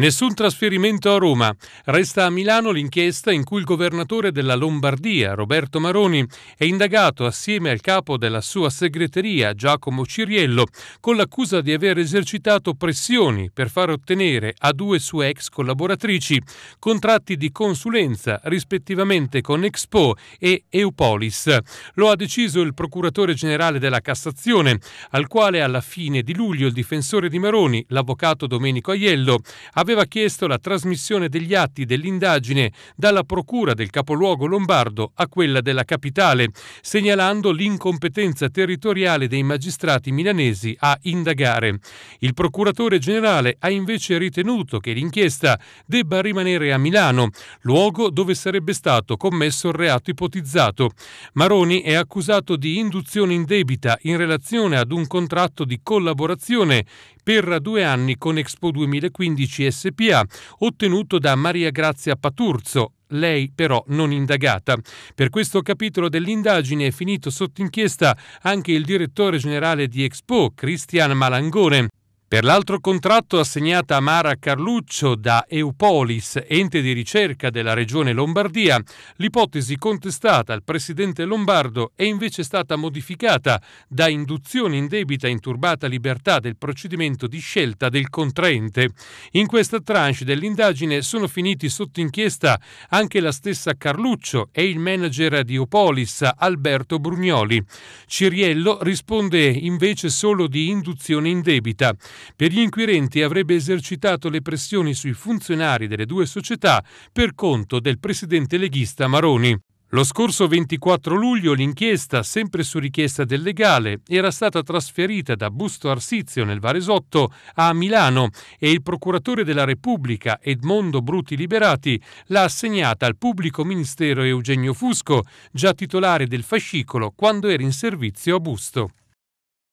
Nessun trasferimento a Roma. Resta a Milano l'inchiesta in cui il governatore della Lombardia, Roberto Maroni, è indagato assieme al capo della sua segreteria, Giacomo Ciriello, con l'accusa di aver esercitato pressioni per far ottenere a due sue ex collaboratrici contratti di consulenza rispettivamente con Expo e Eupolis. Lo ha deciso il procuratore generale della Cassazione, al quale alla fine di luglio il difensore di Maroni, l'avvocato Domenico Aiello, aveva aveva chiesto la trasmissione degli atti dell'indagine dalla procura del capoluogo lombardo a quella della capitale, segnalando l'incompetenza territoriale dei magistrati milanesi a indagare. Il procuratore generale ha invece ritenuto che l'inchiesta debba rimanere a Milano, luogo dove sarebbe stato commesso il reato ipotizzato. Maroni è accusato di induzione in debita in relazione ad un contratto di collaborazione per due anni con Expo 2015 e SPA, ottenuto da Maria Grazia Paturzo, lei però non indagata. Per questo capitolo dell'indagine è finito sotto inchiesta anche il direttore generale di Expo, Cristian Malangone, per l'altro contratto assegnato a Mara Carluccio da Eupolis, ente di ricerca della regione Lombardia, l'ipotesi contestata al presidente Lombardo è invece stata modificata da induzione indebita in turbata libertà del procedimento di scelta del contraente. In questa tranche dell'indagine sono finiti sotto inchiesta anche la stessa Carluccio e il manager di Eupolis, Alberto Brugnoli. Ciriello risponde invece solo di induzione indebita. Per gli inquirenti avrebbe esercitato le pressioni sui funzionari delle due società per conto del presidente leghista Maroni. Lo scorso 24 luglio l'inchiesta, sempre su richiesta del legale, era stata trasferita da Busto Arsizio nel Varesotto a Milano e il procuratore della Repubblica Edmondo Bruti Liberati l'ha assegnata al pubblico ministero Eugenio Fusco, già titolare del fascicolo quando era in servizio a Busto.